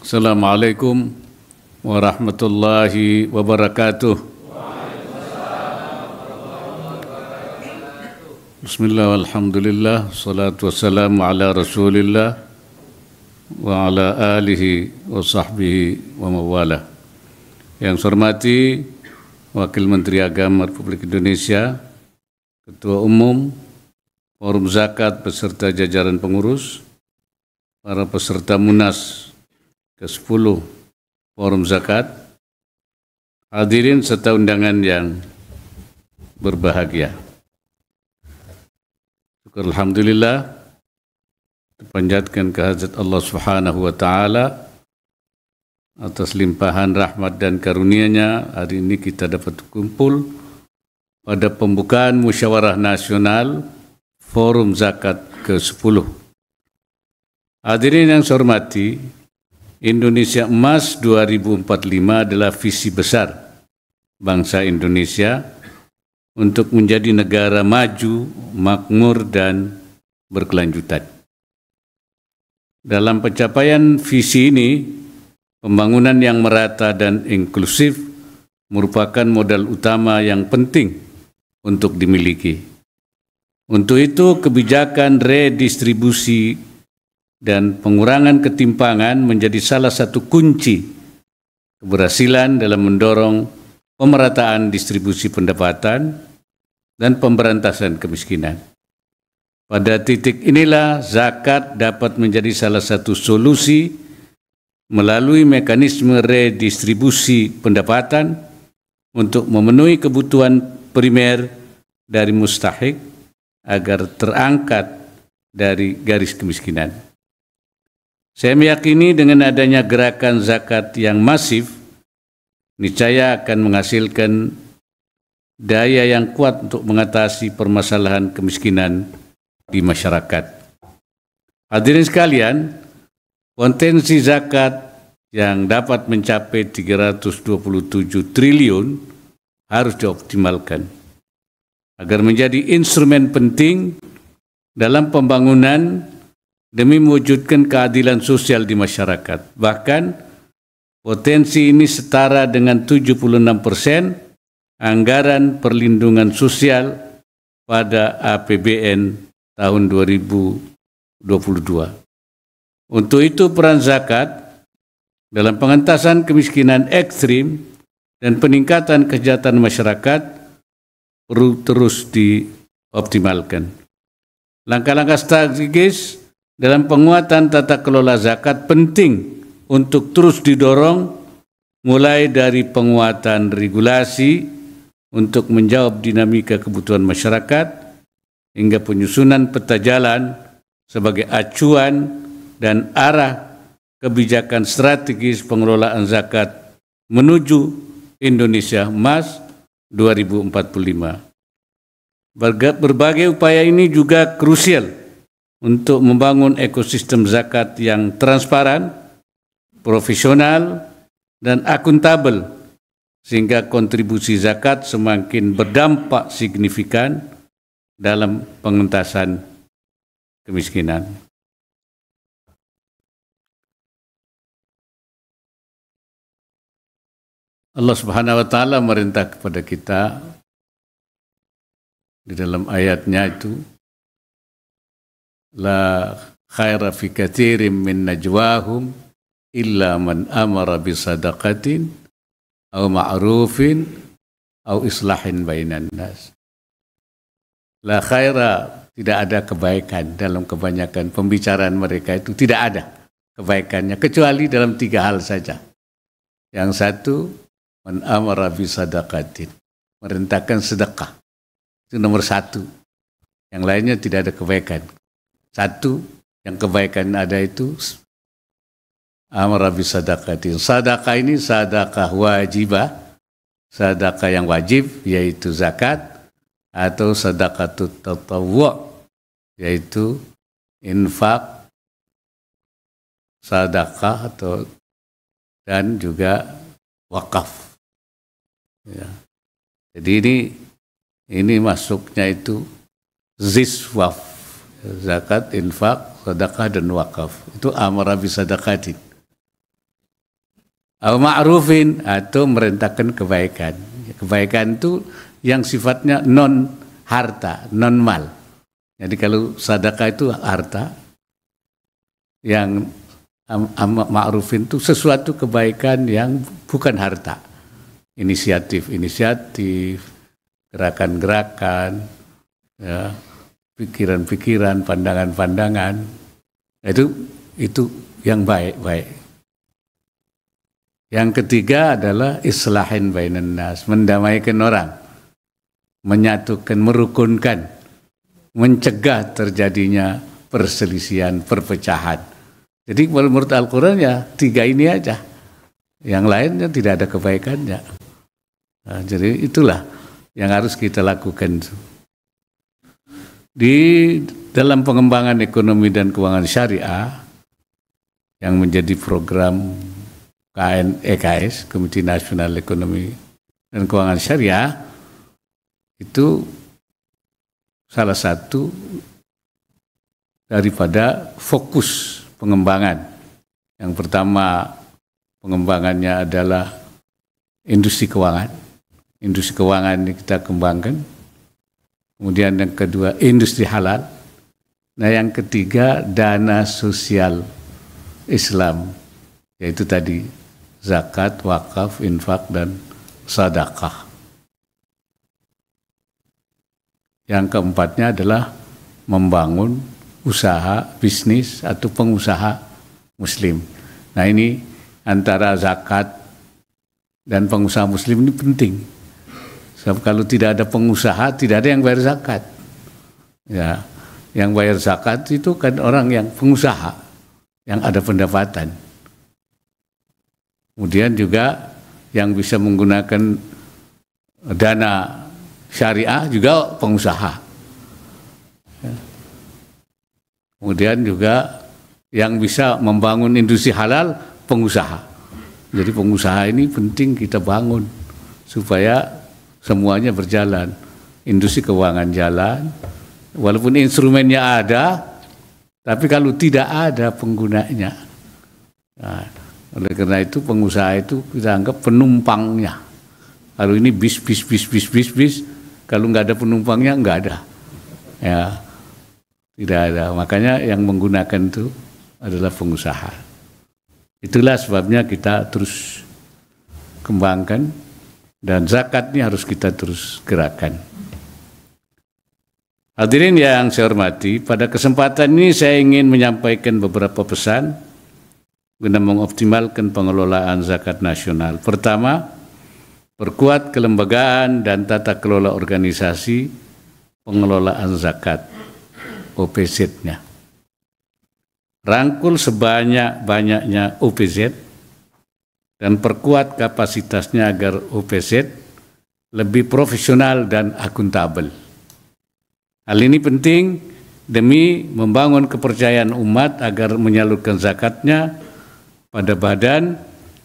Assalamualaikum warahmatullahi wabarakatuh. Bismillah walhamdulillah Salatu wassalamu ala rasulillah Wa ala alihi wa sahbihi wa mawala Yang saya hormati Wakil Menteri Agama Republik Indonesia Ketua Umum, Forum Zakat beserta jajaran pengurus, para peserta Munas ke-10 Forum Zakat, hadirin serta undangan yang berbahagia. Syukur Alhamdulillah, dipanjatkan kehadirat Allah Subhanahu wa taala atas limpahan rahmat dan karunia-Nya hari ini kita dapat kumpul pada pembukaan Musyawarah Nasional Forum Zakat ke-10. Hadirin yang saya hormati, Indonesia Emas 2045 adalah visi besar bangsa Indonesia untuk menjadi negara maju, makmur, dan berkelanjutan. Dalam pencapaian visi ini, pembangunan yang merata dan inklusif merupakan modal utama yang penting untuk dimiliki. Untuk itu, kebijakan redistribusi dan pengurangan ketimpangan menjadi salah satu kunci keberhasilan dalam mendorong pemerataan distribusi pendapatan dan pemberantasan kemiskinan. Pada titik inilah, zakat dapat menjadi salah satu solusi melalui mekanisme redistribusi pendapatan untuk memenuhi kebutuhan primer dari mustahik agar terangkat dari garis kemiskinan. Saya meyakini dengan adanya gerakan zakat yang masif, niscaya akan menghasilkan daya yang kuat untuk mengatasi permasalahan kemiskinan di masyarakat. Hadirin sekalian, potensi zakat yang dapat mencapai 327 triliun harus dioptimalkan agar menjadi instrumen penting dalam pembangunan demi mewujudkan keadilan sosial di masyarakat. Bahkan potensi ini setara dengan 76 persen anggaran perlindungan sosial pada APBN tahun 2022. Untuk itu peran zakat dalam pengentasan kemiskinan ekstrim dan peningkatan kejahatan masyarakat perlu terus dioptimalkan. Langkah-langkah strategis dalam penguatan tata kelola zakat penting untuk terus didorong mulai dari penguatan regulasi untuk menjawab dinamika kebutuhan masyarakat hingga penyusunan peta jalan sebagai acuan dan arah kebijakan strategis pengelolaan zakat menuju Indonesia Emas 2045. Berbagai upaya ini juga krusial untuk membangun ekosistem zakat yang transparan, profesional, dan akuntabel sehingga kontribusi zakat semakin berdampak signifikan dalam pengentasan kemiskinan. Allah Subhanahu wa taala merintah kepada kita di dalam ayatnya itu la khaira fi katsirin min najwahum illa man amara bi sadaqatin aw ma'rufin aw islahin bainan nas la khaira tidak ada kebaikan dalam kebanyakan pembicaraan mereka itu tidak ada kebaikannya kecuali dalam tiga hal saja yang satu Man amara sadaqatin. Merintahkan sedekah. Itu nomor satu. Yang lainnya tidak ada kebaikan. Satu, yang kebaikan ada itu amara sadaqatin. Sadaqah ini sadaqah wajibah. Sadaqah yang wajib yaitu zakat atau sedekah tatawwu yaitu infak sadaqah atau dan juga wakaf. Ya. Jadi ini ini masuknya itu ziswaf zakat, infak, sedekah dan wakaf. Itu bisa bisadaqatin. Al ma'rufin atau merintahkan kebaikan. Kebaikan itu yang sifatnya non harta, non mal. Jadi kalau sedekah itu harta, yang am, am, ma'rufin itu sesuatu kebaikan yang bukan harta inisiatif-inisiatif, gerakan-gerakan, ya, pikiran-pikiran, pandangan-pandangan. Nah, itu itu yang baik-baik. Yang ketiga adalah islahin bainan nas, mendamaikan orang, menyatukan, merukunkan, mencegah terjadinya perselisihan, perpecahan. Jadi menurut Al-Quran ya tiga ini aja. Yang lainnya tidak ada kebaikannya. Nah, jadi itulah yang harus kita lakukan. Di dalam pengembangan ekonomi dan keuangan syariah yang menjadi program KN EKS eh, Komite Nasional Ekonomi dan Keuangan Syariah itu salah satu daripada fokus pengembangan. Yang pertama pengembangannya adalah industri keuangan industri keuangan ini kita kembangkan. Kemudian yang kedua industri halal. Nah yang ketiga dana sosial Islam yaitu tadi zakat, wakaf, infak dan sadakah. Yang keempatnya adalah membangun usaha, bisnis atau pengusaha muslim. Nah ini antara zakat dan pengusaha muslim ini penting kalau tidak ada pengusaha, tidak ada yang bayar zakat. Ya, yang bayar zakat itu kan orang yang pengusaha, yang ada pendapatan. Kemudian juga yang bisa menggunakan dana syariah juga pengusaha. Ya. Kemudian juga yang bisa membangun industri halal pengusaha. Jadi pengusaha ini penting kita bangun supaya semuanya berjalan. Industri keuangan jalan, walaupun instrumennya ada, tapi kalau tidak ada penggunanya. Nah, oleh karena itu pengusaha itu kita anggap penumpangnya. Kalau ini bis, bis, bis, bis, bis, bis, kalau nggak ada penumpangnya nggak ada. Ya, tidak ada. Makanya yang menggunakan itu adalah pengusaha. Itulah sebabnya kita terus kembangkan dan zakat ini harus kita terus gerakan. Hadirin yang saya hormati, pada kesempatan ini saya ingin menyampaikan beberapa pesan guna mengoptimalkan pengelolaan zakat nasional. Pertama, perkuat kelembagaan dan tata kelola organisasi pengelolaan zakat OPZ-nya. Rangkul sebanyak-banyaknya OPZ dan perkuat kapasitasnya agar OPZ lebih profesional dan akuntabel. Hal ini penting demi membangun kepercayaan umat agar menyalurkan zakatnya pada badan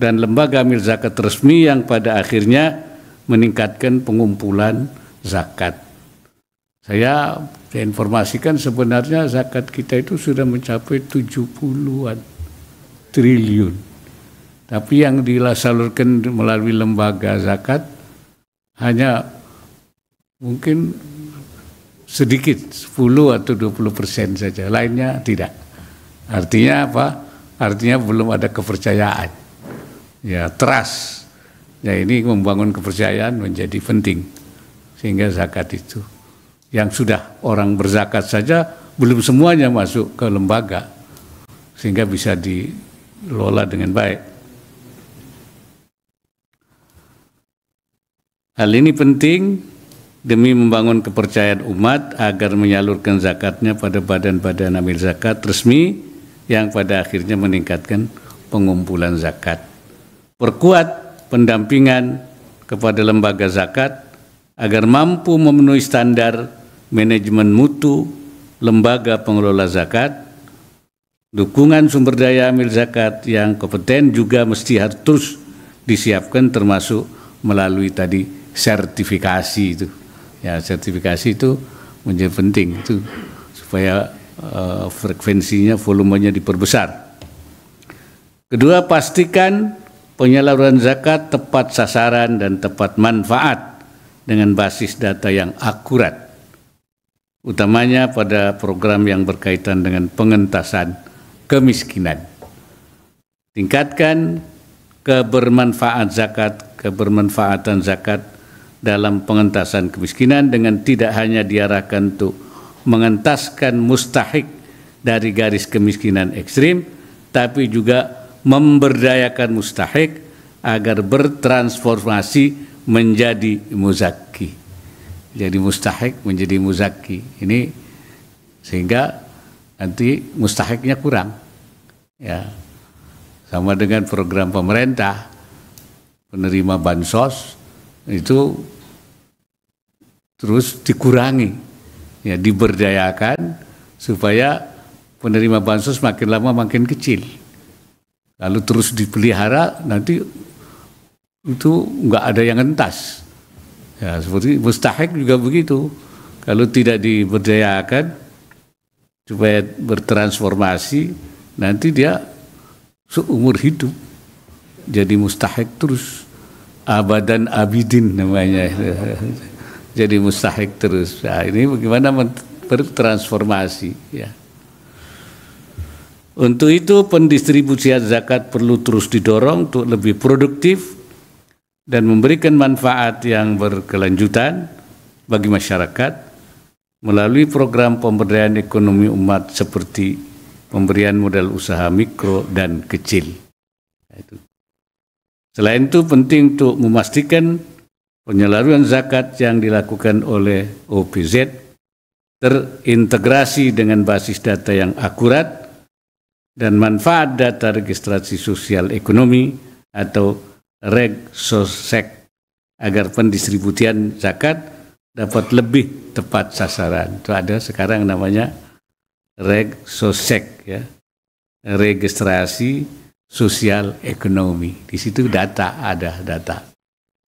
dan lembaga amil zakat resmi yang pada akhirnya meningkatkan pengumpulan zakat. Saya informasikan sebenarnya zakat kita itu sudah mencapai 70-an triliun. Tapi yang disalurkan melalui lembaga zakat hanya mungkin sedikit 10 atau 20 persen saja, lainnya tidak. Artinya apa? Artinya belum ada kepercayaan. Ya, trust. Ya ini membangun kepercayaan menjadi penting. Sehingga zakat itu yang sudah orang berzakat saja belum semuanya masuk ke lembaga sehingga bisa dilola dengan baik. Hal ini penting demi membangun kepercayaan umat agar menyalurkan zakatnya pada badan-badan amil zakat resmi yang pada akhirnya meningkatkan pengumpulan zakat. Perkuat pendampingan kepada lembaga zakat agar mampu memenuhi standar manajemen mutu lembaga pengelola zakat, dukungan sumber daya amil zakat yang kompeten juga mesti harus terus disiapkan termasuk melalui tadi sertifikasi itu. Ya, sertifikasi itu menjadi penting itu supaya uh, frekuensinya, volumenya diperbesar. Kedua, pastikan penyaluran zakat tepat sasaran dan tepat manfaat dengan basis data yang akurat. Utamanya pada program yang berkaitan dengan pengentasan kemiskinan. Tingkatkan kebermanfaat zakat, kebermanfaatan zakat dalam pengentasan kemiskinan dengan tidak hanya diarahkan untuk mengentaskan mustahik dari garis kemiskinan ekstrim, tapi juga memberdayakan mustahik agar bertransformasi menjadi muzaki. Jadi mustahik menjadi muzaki. Ini sehingga nanti mustahiknya kurang. Ya. Sama dengan program pemerintah penerima bansos itu terus dikurangi ya diberdayakan supaya penerima bansos makin lama makin kecil lalu terus dipelihara nanti itu nggak ada yang entas ya seperti mustahik juga begitu kalau tidak diberdayakan supaya bertransformasi nanti dia seumur hidup jadi mustahik terus abadan abidin namanya jadi mustahik terus nah, ini bagaimana bertransformasi ya untuk itu pendistribusian zakat perlu terus didorong untuk lebih produktif dan memberikan manfaat yang berkelanjutan bagi masyarakat melalui program pemberdayaan ekonomi umat seperti pemberian modal usaha mikro dan kecil. Nah, itu Selain itu penting untuk memastikan penyaluran zakat yang dilakukan oleh OPZ terintegrasi dengan basis data yang akurat dan manfaat data registrasi sosial ekonomi atau regsosek agar pendistribusian zakat dapat lebih tepat sasaran. Itu ada sekarang namanya regsosek ya. Registrasi sosial ekonomi. Di situ data ada data.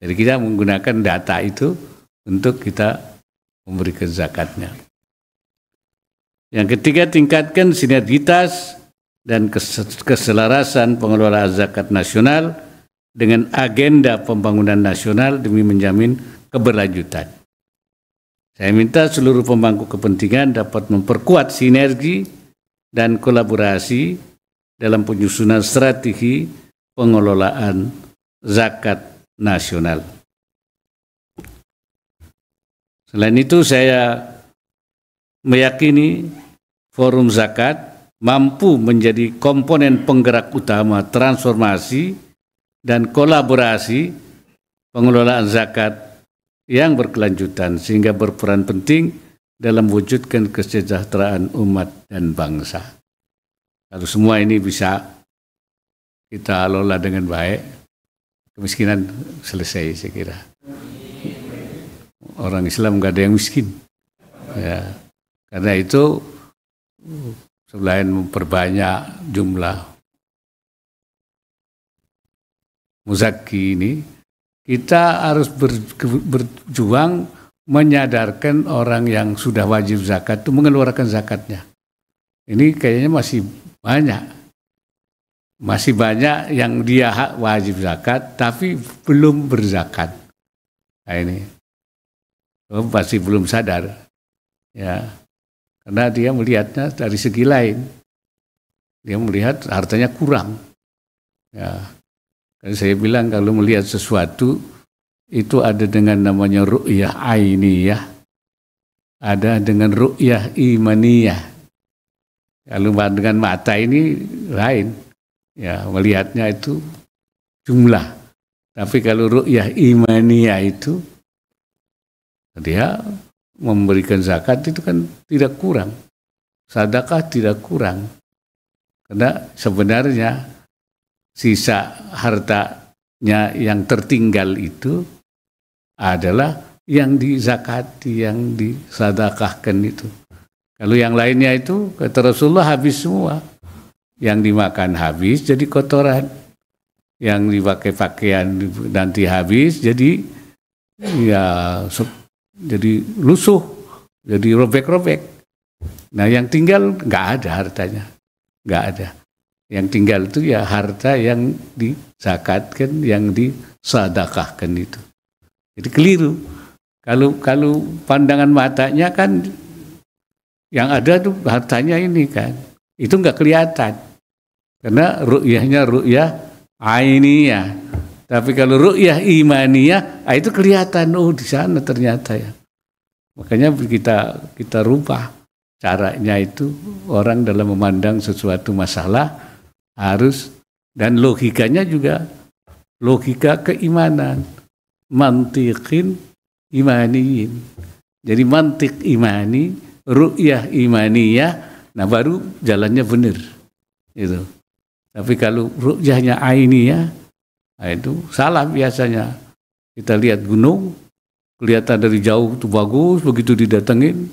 Jadi kita menggunakan data itu untuk kita memberikan zakatnya. Yang ketiga tingkatkan sinergitas dan keselarasan pengelolaan zakat nasional dengan agenda pembangunan nasional demi menjamin keberlanjutan. Saya minta seluruh pemangku kepentingan dapat memperkuat sinergi dan kolaborasi dalam penyusunan strategi pengelolaan zakat nasional. Selain itu saya meyakini forum zakat mampu menjadi komponen penggerak utama transformasi dan kolaborasi pengelolaan zakat yang berkelanjutan sehingga berperan penting dalam wujudkan kesejahteraan umat dan bangsa. Kalau semua ini bisa kita lola dengan baik, kemiskinan selesai saya kira. Orang Islam nggak ada yang miskin. Ya. Karena itu selain memperbanyak jumlah muzaki ini, kita harus ber, berjuang menyadarkan orang yang sudah wajib zakat itu mengeluarkan zakatnya ini kayaknya masih banyak masih banyak yang dia hak wajib zakat tapi belum berzakat nah ini oh, masih belum sadar ya karena dia melihatnya dari segi lain dia melihat hartanya kurang ya Dan saya bilang kalau melihat sesuatu itu ada dengan namanya ru'yah ainiyah ada dengan ru'yah imaniyah kalau dengan mata ini lain. Ya, melihatnya itu jumlah. Tapi kalau ru'yah imaniya itu dia memberikan zakat itu kan tidak kurang. Sadakah tidak kurang. Karena sebenarnya sisa hartanya yang tertinggal itu adalah yang dizakati, yang disadakahkan itu. Lalu yang lainnya itu kata Rasulullah habis semua. Yang dimakan habis jadi kotoran. Yang dipakai pakaian nanti habis jadi ya jadi lusuh, jadi robek-robek. Nah yang tinggal nggak ada hartanya, nggak ada. Yang tinggal itu ya harta yang disakatkan, yang disadakahkan itu. Jadi keliru. Kalau kalau pandangan matanya kan yang ada tuh hartanya ini kan. Itu nggak kelihatan. Karena ru'yahnya ru'yah ainiyah. Tapi kalau ru'yah imaniyah, ah itu kelihatan oh di sana ternyata ya. Makanya kita kita rubah caranya itu orang dalam memandang sesuatu masalah harus dan logikanya juga logika keimanan mantikin imaniin jadi mantik imani ru'yah imaniyah nah baru jalannya benar itu tapi kalau ru'yahnya ainiyah nah itu salah biasanya kita lihat gunung kelihatan dari jauh itu bagus begitu didatengin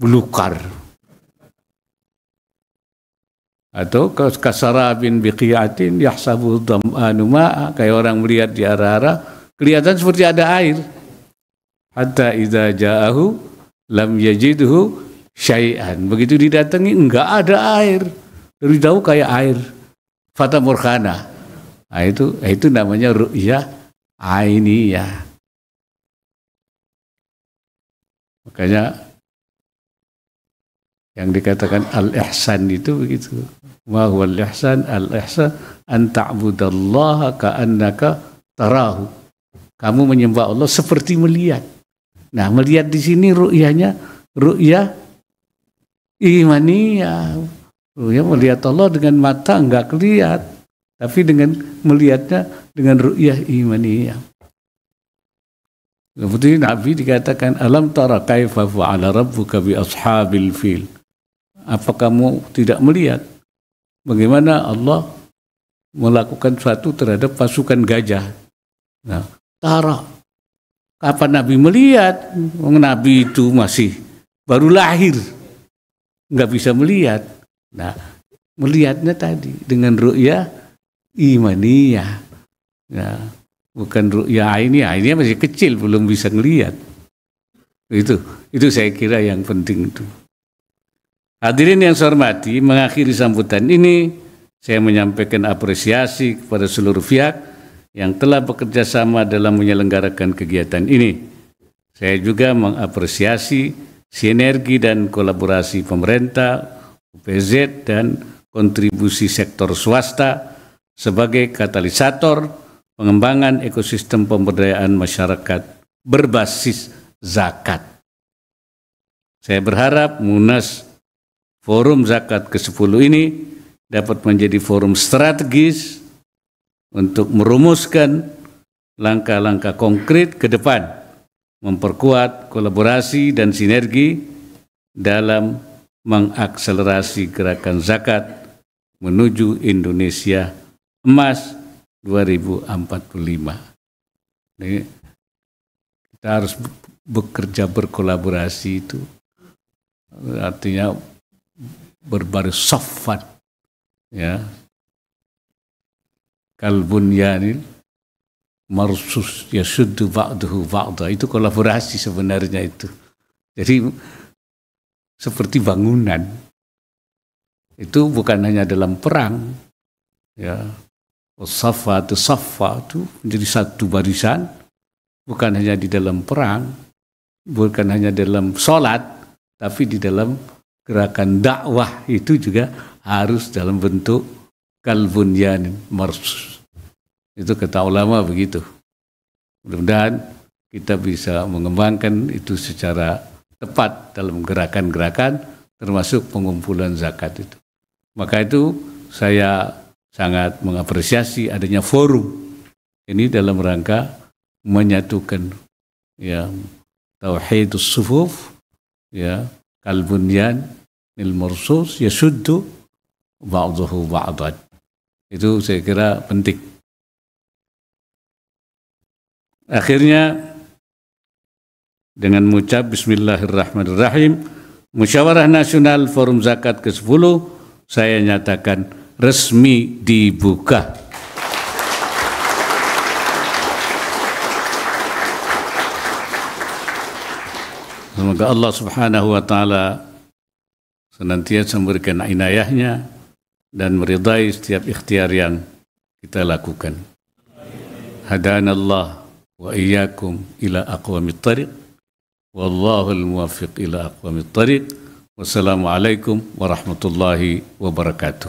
belukar atau kasarabin biqiyatin yahsabu dham'anu ma'a kayak orang melihat di arah-arah kelihatan seperti ada air hatta idza ja'ahu lam yajidhu syai'an. Begitu didatangi enggak ada air. Dari jauh kayak air. Fata Morgana. Nah, itu eh, itu namanya ru'yah ainiyah. Makanya yang dikatakan al-ihsan itu begitu. Ma huwa al-ihsan? Al-ihsan an ta'budallaha ka'annaka tarahu. Kamu menyembah Allah seperti melihat. Nah, melihat di sini ru'yahnya ru'yah imaniyah. Ru'yah melihat Allah dengan mata enggak kelihat, tapi dengan melihatnya dengan ru'yah imaniyah. Kemudian Nabi dikatakan alam tara kaifa fa'ala rabbuka bi ashabil fil. Apa kamu tidak melihat bagaimana Allah melakukan suatu terhadap pasukan gajah? Nah, tara Kapan Nabi melihat? Nabi itu masih baru lahir, nggak bisa melihat. Nah, melihatnya tadi dengan ruya imaniyah. Ya, bukan ruya ini, ini masih kecil belum bisa melihat. Itu, itu saya kira yang penting itu. Hadirin yang saya hormati, mengakhiri sambutan ini, saya menyampaikan apresiasi kepada seluruh pihak yang telah bekerja sama dalam menyelenggarakan kegiatan ini. Saya juga mengapresiasi sinergi dan kolaborasi pemerintah, UPZ, dan kontribusi sektor swasta sebagai katalisator pengembangan ekosistem pemberdayaan masyarakat berbasis zakat. Saya berharap Munas Forum Zakat ke-10 ini dapat menjadi forum strategis untuk merumuskan langkah-langkah konkret ke depan, memperkuat kolaborasi dan sinergi dalam mengakselerasi gerakan zakat menuju Indonesia emas 2045. Ini kita harus bekerja berkolaborasi itu artinya berbaris sofat ya kalbunyanil marsus ya suddu ba'duhu ba'da itu kolaborasi sebenarnya itu jadi seperti bangunan itu bukan hanya dalam perang ya Safa itu Safa itu menjadi satu barisan bukan hanya di dalam perang bukan hanya dalam sholat tapi di dalam gerakan dakwah itu juga harus dalam bentuk Kalbunyan, marsus. Itu kata ulama begitu. Mudah-mudahan kita bisa mengembangkan itu secara tepat dalam gerakan-gerakan termasuk pengumpulan zakat itu. Maka itu saya sangat mengapresiasi adanya forum ini dalam rangka menyatukan ya tauhidus sufuf ya kalbunyan il mursus yasuddu ba'dahu ba'dad itu saya kira penting. Akhirnya dengan mengucap Bismillahirrahmanirrahim, Musyawarah Nasional Forum Zakat ke-10 saya nyatakan resmi dibuka. Semoga Allah Subhanahu wa taala senantiasa memberikan inayahnya dan meridai setiap ikhtiar yang kita lakukan. Hadanallah wa iyyakum ila aqwamit tariq. Wallahu al-muwaffiq ila aqwamit tariq. Wassalamualaikum warahmatullahi wabarakatuh.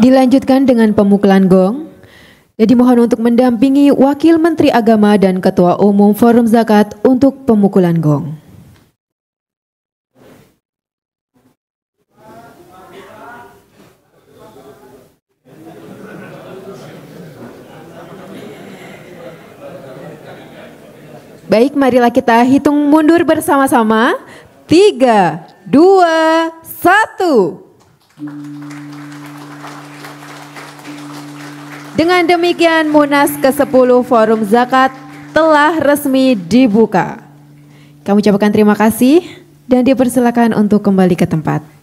Dilanjutkan dengan pemukulan gong. Jadi mohon untuk mendampingi Wakil Menteri Agama dan Ketua Umum Forum Zakat untuk pemukulan gong. Baik, marilah kita hitung mundur bersama-sama. Tiga, dua, satu. Dengan demikian Munas ke-10 Forum Zakat telah resmi dibuka. Kami ucapkan terima kasih dan dipersilakan untuk kembali ke tempat.